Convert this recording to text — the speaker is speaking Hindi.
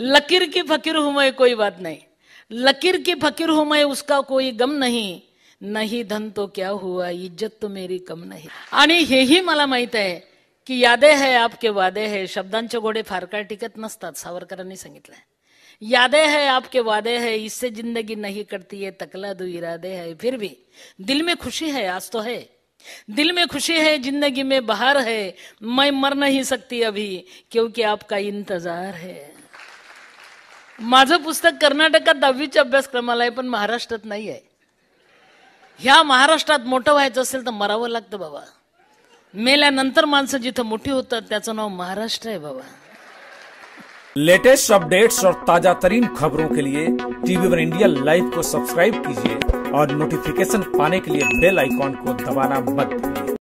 लकीर की फकीर हूं मैं कोई बात नहीं लकीर की फकीर हूं मैं उसका कोई गम नहीं नहीं धन तो क्या हुआ इज्जत तो मेरी कम नहीं ये ही माला महित है कि यादे है आपके वादे है शब्दांच घोडे फार का टिकत नसतात संगित है यादे है आपके वादे है इससे जिंदगी नहीं करती है तकला दो इरादे है फिर भी दिल में खुशी है आज तो है दिल में खुशी है जिंदगी में बाहर है मैं मर नहीं सकती अभी क्योंकि आपका इंतजार है माझं पुस्तक कर्नाटकात दहावीच्या अभ्यासक्रमाला आहे पण महाराष्ट्रात नाही आहे ह्या महाराष्ट्रात मोठं व्हायचं असेल तर मरावं लागतं बाबा मेल्यानंतर माणसं जिथं मोठी होतात त्याचं नाव महाराष्ट्र आहे बाबा लेटेस्ट अपडेट्स और ताजा तरीन खबरों के लिए टीवी वन इंडिया लाइव को सब्सक्राइब कीजिए और नोटिफिकेशन पाने के लिए बेल आइकॉन को दबाना मत